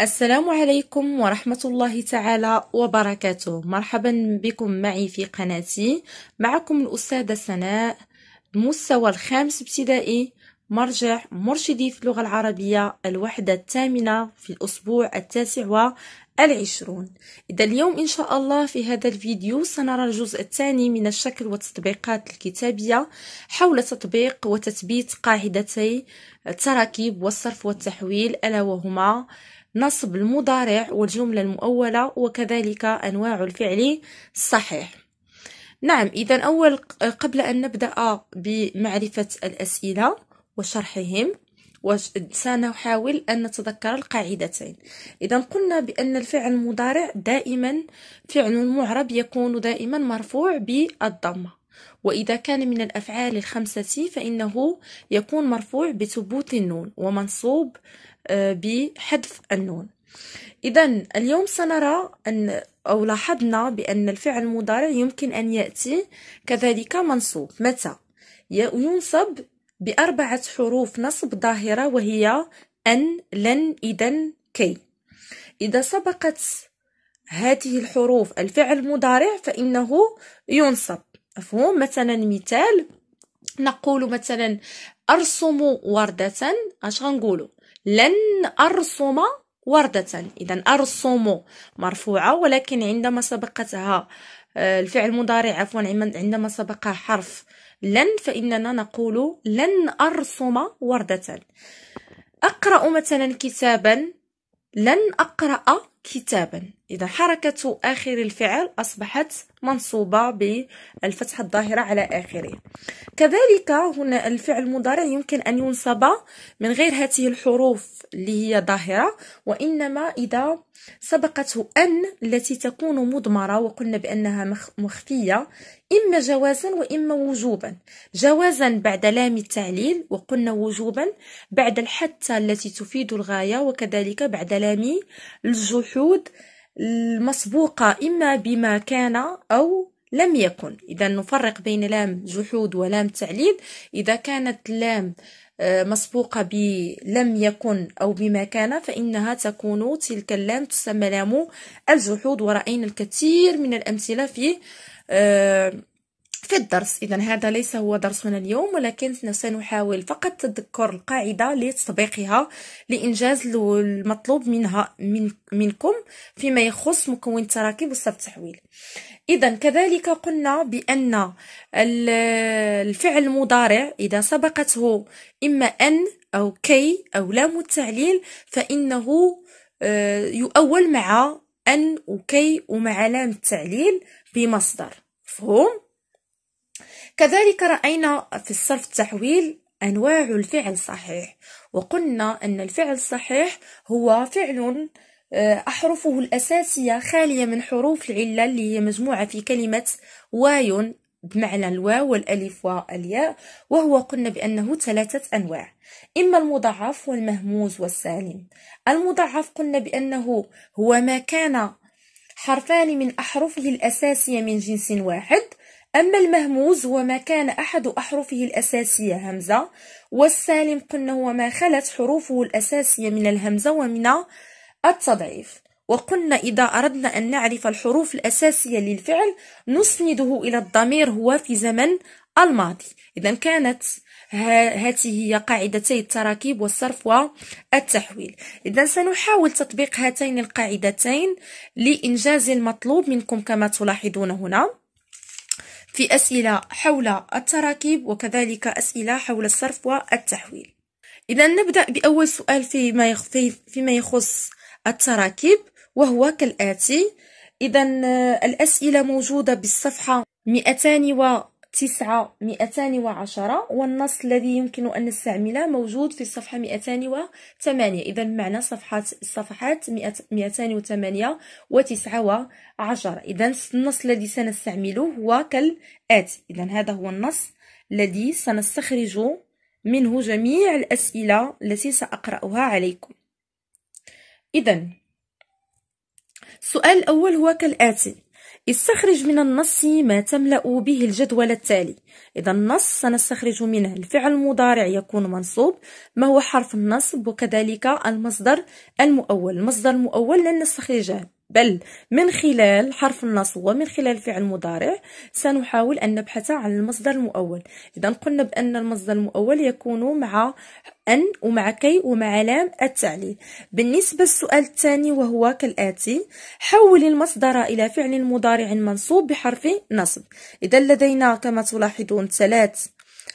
السلام عليكم ورحمة الله تعالى وبركاته مرحبا بكم معي في قناتي معكم الأستاذة سناء المستوى الخامس ابتدائي مرجع مرشدي في اللغة العربية الوحدة الثامنة في الأسبوع التاسع والعشرون إذا اليوم إن شاء الله في هذا الفيديو سنرى الجزء الثاني من الشكل والتطبيقات الكتابية حول تطبيق وتثبيت قاعدتي التراكيب والصرف والتحويل ألا وهما نصب المضارع والجملة المؤولة وكذلك أنواع الفعل الصحيح نعم إذا أول قبل أن نبدأ بمعرفة الأسئلة وشرحهم سنحاول أن نتذكر القاعدتين إذا قلنا بأن الفعل المضارع دائما فعل معرب يكون دائما مرفوع بالضمة وإذا كان من الأفعال الخمسة فإنه يكون مرفوع بثبوت النون ومنصوب آه، بحذف النون إذا اليوم سنرى أن أو لاحظنا بأن الفعل المضارع يمكن أن يأتي كذلك منصوب متى ينصب بأربعة حروف نصب ظاهرة وهي أن لن إذا كي إذا سبقت هذه الحروف الفعل المضارع فإنه ينصب مفهوم مثلا مثال نقول مثلا أرسم وردة أش غنقولوا لن أرسم وردة إذا أرسم مرفوعة ولكن عندما سبقتها آه، الفعل المضارع عفوا عندما سبق حرف لن فإننا نقول لن أرسم وردة أقرأ مثلا كتابا لن أقرأ كتابا إذا حركة آخر الفعل أصبحت منصوبة بالفتحة الظاهرة على آخره كذلك هنا الفعل المضارع يمكن أن ينصب من غير هذه الحروف اللي هي ظاهرة وإنما إذا سبقته أن التي تكون مضمرة وقلنا بأنها مخفية إما جوازا وإما وجوبا جوازا بعد لام التعليل وقلنا وجوبا بعد الحتى التي تفيد الغاية وكذلك بعد لام الجحود الوحود المسبوقة إما بما كان أو لم يكن إذا نفرق بين لام جحود ولام تعليل إذا كانت لام آه، مسبوقة بلم يكن أو بما كان فإنها تكون تلك اللام تسمى لام الجحود ورأينا الكثير من الأمثلة في آه، في الدرس إذا هذا ليس هو درسنا اليوم ولكن سنحاول فقط تذكر القاعدة لتطبيقها لإنجاز المطلوب منها من منكم فيما يخص مكون التراكيب وصف التحويل إذا كذلك قلنا بأن الفعل المضارع إذا سبقته إما أن أو كي أو لام التعليل فإنه آه، يؤول مع أن وكي ومع لام التعليل بمصدر مفهوم كذلك رأينا في الصرف التحويل أنواع الفعل الصحيح وقلنا أن الفعل الصحيح هو فعل آه، أحرفه الأساسية خالية من حروف العلة اللي هي مجموعة في كلمة واي بمعنى الواو والألف والياء وهو قلنا بأنه ثلاثة أنواع إما المضاعف والمهموز والسالم المضاعف قلنا بأنه هو ما كان حرفان من أحرفه الأساسية من جنس واحد أما المهموز هو ما كان أحد أحرفه الأساسية همزة والسالم قلنا هو ما خلت حروفه الأساسية من الهمزة ومن التضعيف وقلنا إذا أردنا أن نعرف الحروف الأساسية للفعل نسنده إلى الضمير هو في زمن الماضي إذا كانت هاته هي قاعدتي التراكيب والصرف والتحويل إذا سنحاول تطبيق هاتين القاعدتين لإنجاز المطلوب منكم كما تلاحظون هنا في أسئلة حول التراكيب وكذلك أسئلة حول الصرف والتحويل إذا نبدأ بأول سؤال فيما فيما يخص التراكيب وهو كالآتي إذا آه، الأسئلة موجودة بالصفحة 200 تسعة مئتان وعشرة والنص الذي يمكن أن نستعمله موجود في الصفحة مئتان وثمانية إذا معنى صفحات الصفحات مئتان وثمانية وتسعة وعشرة إذا النص الذي سنستعمله هو كالآتي إذا هذا هو النص الذي سنستخرج منه جميع الأسئلة التي سأقرأها عليكم إذا السؤال الأول هو كالآتي استخرج من النص ما تملأ به الجدول التالي إذا النص سنستخرج منه الفعل المضارع يكون منصوب ما هو حرف النصب وكذلك المصدر المؤول المصدر المؤول لن نستخرجه بل من خلال حرف النصب ومن خلال فعل مضارع سنحاول أن نبحث عن المصدر المؤول إذا قلنا بأن المصدر المؤول يكون مع أن ومع كي ومع لام التعليل بالنسبة للسؤال الثاني وهو كالآتي حول المصدر إلى فعل مضارع منصوب بحرف نصب إذا لدينا كما تلاحظون ثلاث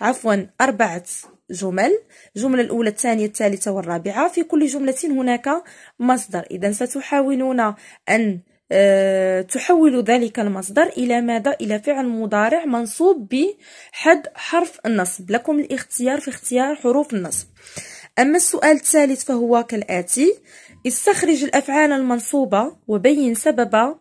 عفوا أربعة جمل الجملة الأولى الثانية الثالثة والرابعة في كل جملة هناك مصدر إذا ستحاولون أن آه، تحول ذلك المصدر إلى ماذا؟ إلى فعل مضارع منصوب بحد حرف النصب لكم الاختيار في اختيار حروف النصب أما السؤال الثالث فهو كالآتي استخرج الأفعال المنصوبة وبين سبب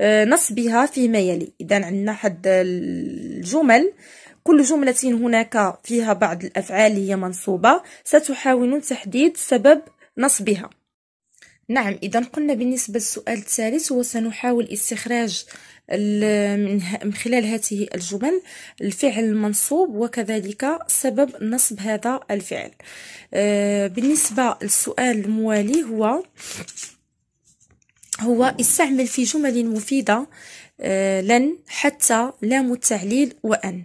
آه، نصبها فيما يلي إذا عندنا حد الجمل كل جملة هناك فيها بعض الأفعال هي منصوبة ستحاول تحديد سبب نصبها نعم إذا قلنا بالنسبة للسؤال الثالث وسنحاول استخراج من خلال هذه الجمل الفعل المنصوب وكذلك سبب نصب هذا الفعل آه، بالنسبة للسؤال الموالي هو هو استعمل في جمل مفيدة آه، لن حتى لام التعليل وأن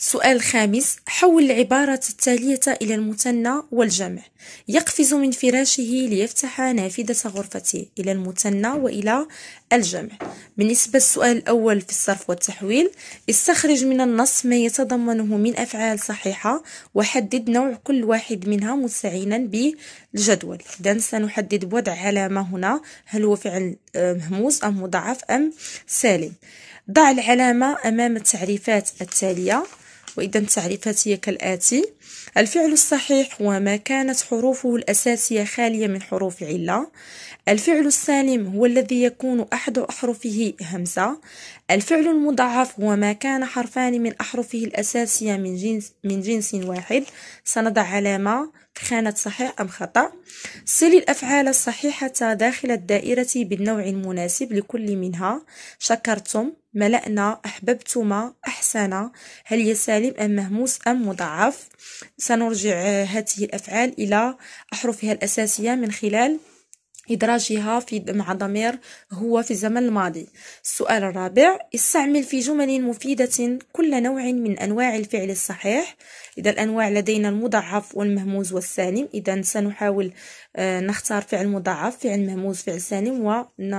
السؤال الخامس حول العبارة التالية إلى المثنى والجمع يقفز من فراشه ليفتح نافذة غرفته إلى المثنى وإلى الجمع بالنسبة للسؤال الأول في الصرف والتحويل استخرج من النص ما يتضمنه من أفعال صحيحة وحدد نوع كل واحد منها مستعينا بالجدول إذا سنحدد بوضع علامة هنا هل هو فعل آه، مهموز أم مضاعف أم سالم ضع العلامة أمام التعريفات التالية وإذا هي كالآتي الفعل الصحيح هو ما كانت حروفه الأساسية خالية من حروف علة الفعل السالم هو الذي يكون أحد أحرفه همزة الفعل المضاعف هو ما كان حرفان من أحرفه الأساسية من جنس, من جنس واحد سنضع علامة كانت صحيح أم خطأ صلي الأفعال الصحيحة داخل الدائرة بالنوع المناسب لكل منها شكرتم ملأنا أحببتما أحسنا هل يسالم أم مهموس أم مضعف سنرجع هذه الأفعال إلى أحرفها الأساسية من خلال إدراجها في مع ضمير هو في الزمن الماضي السؤال الرابع استعمل في جمل مفيدة كل نوع من أنواع الفعل الصحيح إذا الأنواع لدينا المضعف والمهموز والسالم إذا سنحاول آه، نختار فعل مضعف فعل مهموز فعل سالم ونقوم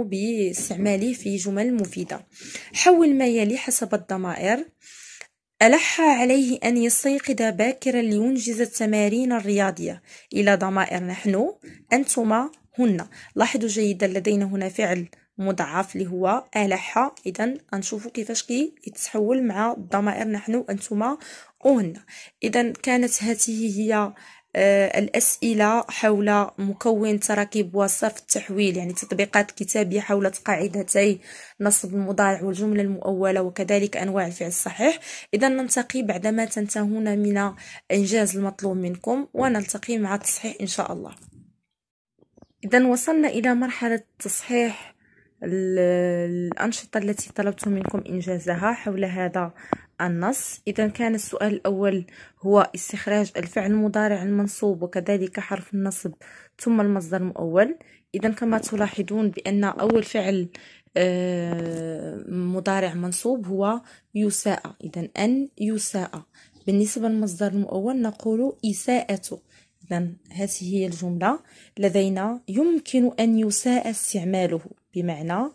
آه، باستعماله في جمل مفيدة حول ما يلي حسب الضمائر ألح عليه أن يستيقظ باكرا لينجز التمارين الرياضية إلى ضمائر نحن أنتما هن لاحظوا جيدا لدينا هنا فعل مضعف اللي هو ألح إذا غنشوفوا كيفاش كيتحول مع الضمائر نحن أنتما وهن إذا كانت هذه هي آه، الأسئلة حول مكون تراكيب وصف التحويل يعني تطبيقات كتابية حول قاعدتي النصب المضارع والجملة المؤولة وكذلك أنواع الفعل الصحيح إذا نلتقي بعدما تنتهون من إنجاز المطلوب منكم ونلتقي مع التصحيح إن شاء الله إذا وصلنا إلى مرحلة تصحيح الأنشطة التي طلبت منكم إنجازها حول هذا النص إذا كان السؤال الأول هو استخراج الفعل المضارع المنصوب وكذلك حرف النصب ثم المصدر المؤول إذا كما تلاحظون بأن أول فعل آه، مضارع منصوب هو يساء إذا أن يساء بالنسبة للمصدر المؤول نقول إساءة إذا هذه هي الجملة لدينا يمكن أن يساء استعماله بمعنى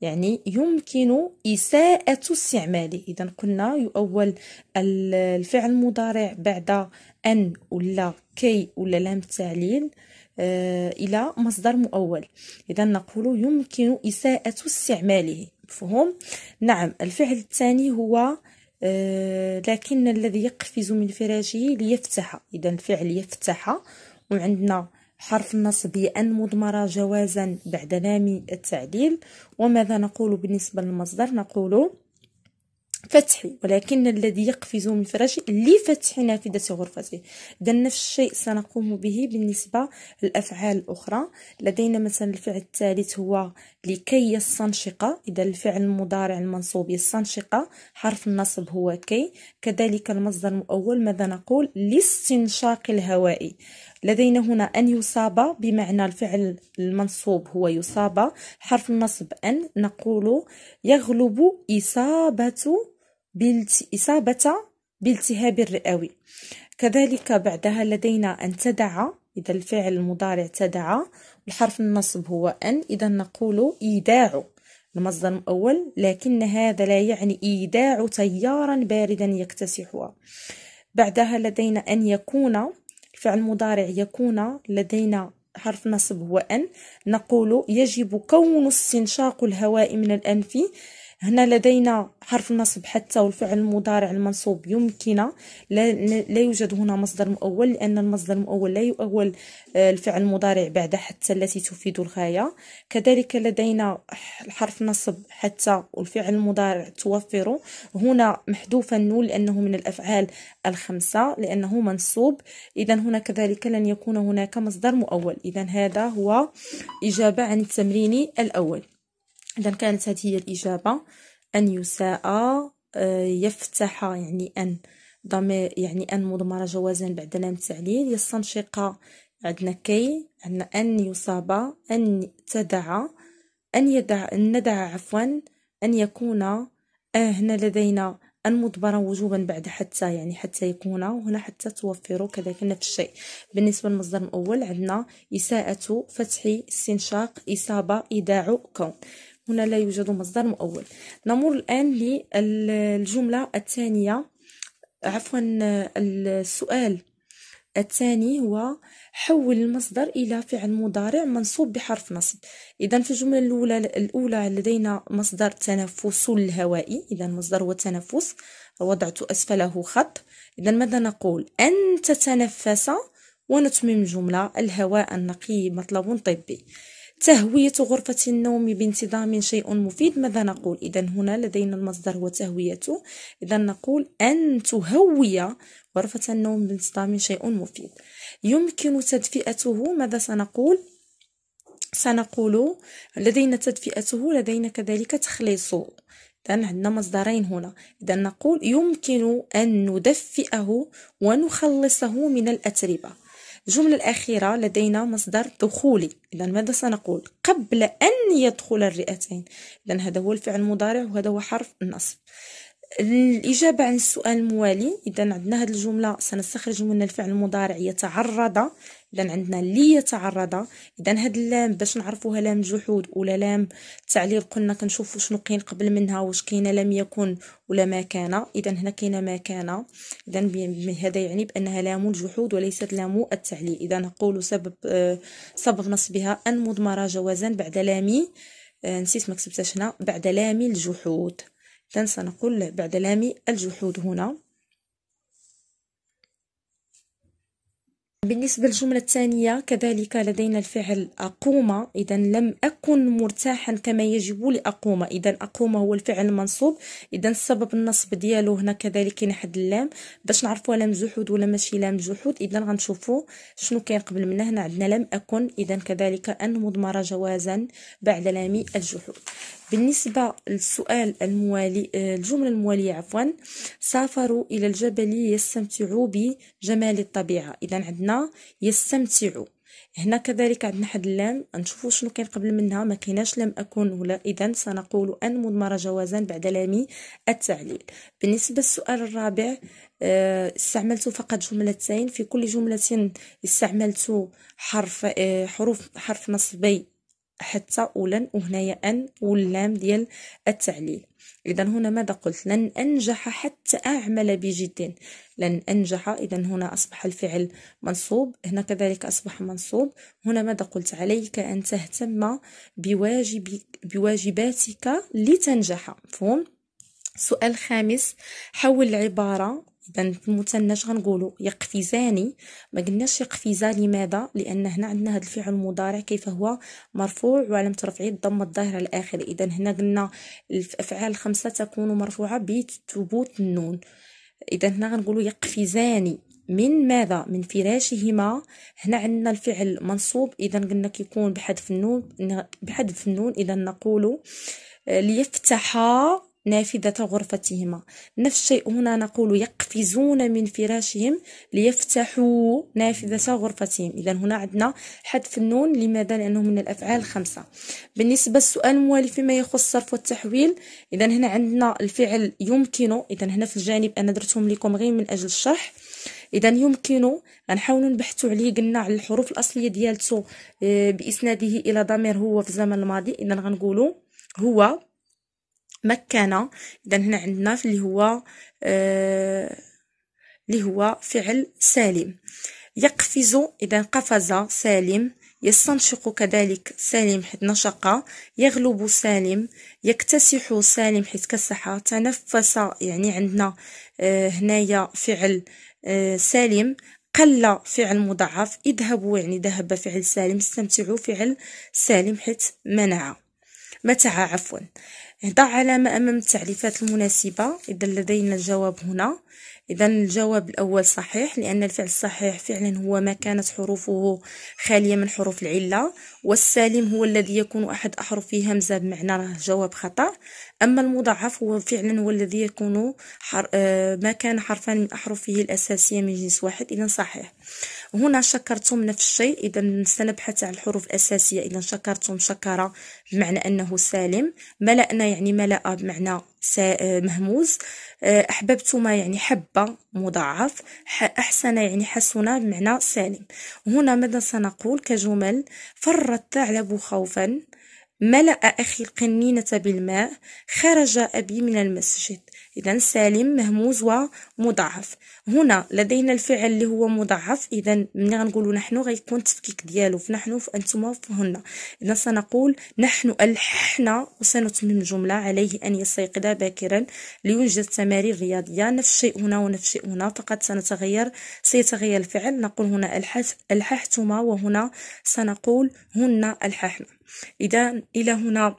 يعني يمكن إساءة استعماله إذا قلنا يؤول الفعل المضارع بعد أن ولا كي ولا لام تعليل آه، إلى مصدر مؤول إذا نقول يمكن إساءة استعماله مفهوم نعم الفعل الثاني هو آه، لكن الذي يقفز من فراشه ليفتح إذا الفعل يفتح وعندنا حرف النصب أن مضمرة جوازا بعد لام التعديل وماذا نقول بالنسبة للمصدر نقول فتحي ولكن الذي يقفز من فراشه لفتح نافذة غرفته إذا نفس الشيء سنقوم به بالنسبة للأفعال الأخرى لدينا مثلا الفعل الثالث هو لكي يستنشق إذا الفعل المضارع المنصوب يستنشق حرف النصب هو كي كذلك المصدر المؤول ماذا نقول لاستنشاق الهواء لدينا هنا أن يصاب بمعنى الفعل المنصوب هو يصاب حرف النصب أن نقول يغلب إصابة بالت... إصابة بالتهاب الرئوي كذلك بعدها لدينا أن تدع إذا الفعل المضارع تدع الحرف النصب هو أن إذا نقول إيداع المصدر الأول لكن هذا لا يعني إيداع تيارا باردا يكتسحها بعدها لدينا أن يكون فعل مضارع يكون لدينا حرف نصب هو أن نقول يجب كون استنشاق الهواء من الأنف هنا لدينا حرف النصب حتى والفعل المضارع المنصوب يمكن لا, لا يوجد هنا مصدر مؤول لأن المصدر المؤول لا يؤول آه، الفعل المضارع بعد حتى التي تفيد الغاية كذلك لدينا حرف نصب حتى والفعل المضارع توفر هنا محذوف النون لأنه من الأفعال الخمسة لأنه منصوب إذا هنا كذلك لن يكون هناك مصدر مؤول إذا هذا هو إجابة عن التمرين الأول إذا كانت هذه هي الإجابة أن يساء آه، يفتح يعني أن ضمير يعني أن مضمرة جوازا بعد لام التعليل يستنشق عندنا كي عندنا أن يصاب أن تدع أن يدع أن ندع عفوا أن يكون آه هنا لدينا أن مضمره وجوبا بعد حتى يعني حتى يكون وهنا حتى توفر كذلك نفس الشيء بالنسبة للمصدر الأول عندنا إساءة فتح استنشاق إصابة إيداع كون هنا لا يوجد مصدر مؤول نمر الآن للجملة الثانية عفوا السؤال الثاني هو حول المصدر إلى فعل مضارع منصوب بحرف نصب إذا في الجملة الأولى الأولى لدينا مصدر تنفس الهوائي إذا المصدر هو التنفس وضعت أسفله خط إذا ماذا نقول أن تتنفس ونتمم جملة الهواء النقي مطلب طبي تهوية غرفة النوم بانتظام شيء مفيد ماذا نقول إذا هنا لدينا المصدر هو تهوية إذا نقول أن تهوي غرفة النوم بانتظام شيء مفيد يمكن تدفئته ماذا سنقول سنقول لدينا تدفئته لدينا كذلك تخليصه إذا عندنا مصدرين هنا إذا نقول يمكن أن ندفئه ونخلصه من الأتربة الجملة الأخيرة لدينا مصدر دخولي إذا ماذا سنقول قبل أن يدخل الرئتين إذا هذا هو الفعل المضارع وهذا هو حرف النصب الإجابة عن السؤال الموالي إذا عندنا هذه الجملة سنستخرج منها الفعل المضارع يتعرض إذا عندنا لي يتعرض إذا هاد اللام باش نعرفوها لام جحود ولا لام تعليل قلنا كنشوفو شنو كاين قبل منها واش كاينة لم يكن ولا ما كان إذا هنا كاينة ما كان إذا هذا يعني بأنها لام الجحود وليست لام التعليل إذا نقول سبب آه، سبب نصبها أن مضمرة جوازا بعد لام آه، نسيت ما كتبتهاش هنا بعد لام الجحود إذا سنقول بعد لام الجحود هنا بالنسبة للجملة الثانية كذلك لدينا الفعل أقوم إذا لم أكن مرتاحا كما يجب لأقوم إذا أقوم هو الفعل المنصوب إذا سبب النصب ديالو هنا كذلك كاين حد اللام باش نعرفوا لام جحود ولا ماشي لام جحود إذا غنشوفوا شنو كاين قبل منها هنا عندنا لم أكن إذا كذلك أن مضمرة جوازا بعد لام الجحود بالنسبة للسؤال الموالي آه، الجملة الموالية عفوا سافروا إلى الجبل يستمتعوا بجمال الطبيعة إذا عندنا يستمتعوا هنا كذلك عندنا حد اللام نشوفوا شنو كاين قبل منها ما كايناش لم اكن ولا اذا سنقول ان مضمره جوازا بعد لام التعليل بالنسبه للسؤال الرابع آه، استعملت فقط جملتين في كل جمله استعملت حرف آه، حروف حرف نصبي حتى ولن وهنايا أن واللام ديال التعليل إذا هنا ماذا قلت لن أنجح حتى أعمل بجد لن أنجح إذا هنا أصبح الفعل منصوب هنا كذلك أصبح منصوب هنا ماذا قلت عليك أن تهتم بواجب بواجباتك لتنجح مفهوم سؤال خامس حول العبارة بنت المثناش غنقولوا يقفزاني ما قلناش يقفزا لماذا لان هنا عندنا هذا الفعل المضارع كيف هو مرفوع وعلامه رفعه الضمه الظاهره الاخر اذا هنا قلنا الافعال الخمسه تكون مرفوعه بثبوت النون اذا هنا غنقولوا يقفزان من ماذا من فراشهما هنا عندنا الفعل منصوب اذا قلنا كيكون بحذف النون بحذف النون اذا نقول آه، ليفتحا نافذة غرفتهما نفس الشيء هنا نقول يقفزون من فراشهم ليفتحوا نافذة غرفتهم إذا هنا عندنا حذف النون لماذا لأنه من الأفعال الخمسة بالنسبة للسؤال الموالي فيما يخص الصرف والتحويل إذا هنا عندنا الفعل يمكن إذا هنا في الجانب أنا درتهم لكم غير من أجل الشرح اذا يمكن غنحاولو نبحثوا عليه قلنا على الحروف الاصليه ديالته آه، باسناده الى ضمير هو في الزمن الماضي اذا غنقولوا هو مكنة إذا هنا عندنا اللي هو آه، اللي هو فعل سالم يقفز إذا قفز سالم يستنشق كذلك سالم حيث نشق يغلب سالم يكتسح سالم حيث كسح تنفس يعني عندنا آه، هنايا فعل آه، سالم قل فعل مضاعف اذهبوا يعني ذهب فعل سالم استمتعوا فعل سالم حيث منع متع عفوا ضع علامة أمام التعريفات المناسبة إذا لدينا الجواب هنا إذا الجواب الأول صحيح لأن الفعل الصحيح فعلا هو ما كانت حروفه خالية من حروف العلة والسالم هو الذي يكون أحد أحرفه همزة بمعنى راه جواب خطأ أما المضاعف هو فعلا هو الذي يكون حر... آه، ما كان حرفان من أحرفه الأساسية من جنس واحد إذا صحيح هنا شكرتم نفس الشيء إذا سنبحث عن الحروف الأساسية إذا شكرتم شكر بمعنى أنه سالم ملأنا يعني ملأ بمعنى مهموز آه، أحببتما يعني حبه مضاعف أحسن يعني حسن بمعنى سالم هنا ماذا سنقول كجمل فر الثعلب خوفا ملأ أخي القنينة بالماء خرج أبي من المسجد إذا سالم مهموز ومضاعف هنا لدينا الفعل اللي هو مضعف اذا ملي غنقولوا نحن غيكون التفكيك ديالو فنحن فانتم فهنا اذا سنقول نحن الحنا وسنتمم الجمله عليه ان يستيقظ باكرا لينجز التمارين الرياضيه نفس الشيء هنا ونفس الشيء هنا فقط سنتغير سيتغير الفعل نقول هنا الححتما وهنا سنقول هن الححنا اذا الى هنا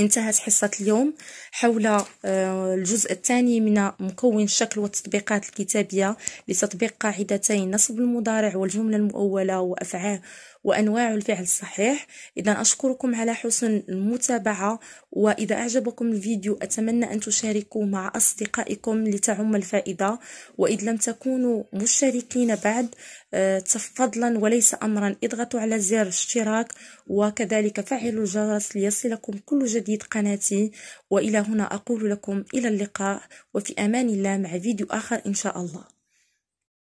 انتهت حصة اليوم حول آه، الجزء الثاني من مكون الشكل والتطبيقات الكتابية لتطبيق قاعدتي نصب المضارع والجملة المؤولة وأفعال وأنواع الفعل الصحيح إذا أشكركم على حسن المتابعة وإذا أعجبكم الفيديو أتمنى أن تشاركوه مع أصدقائكم لتعم الفائدة وإذا لم تكونوا مشتركين بعد آه، فضلا وليس أمرا اضغطوا على زر الاشتراك وكذلك فعلوا الجرس ليصلكم كل جديد قناتي وإلى هنا أقول لكم إلى اللقاء وفي أمان الله مع فيديو آخر إن شاء الله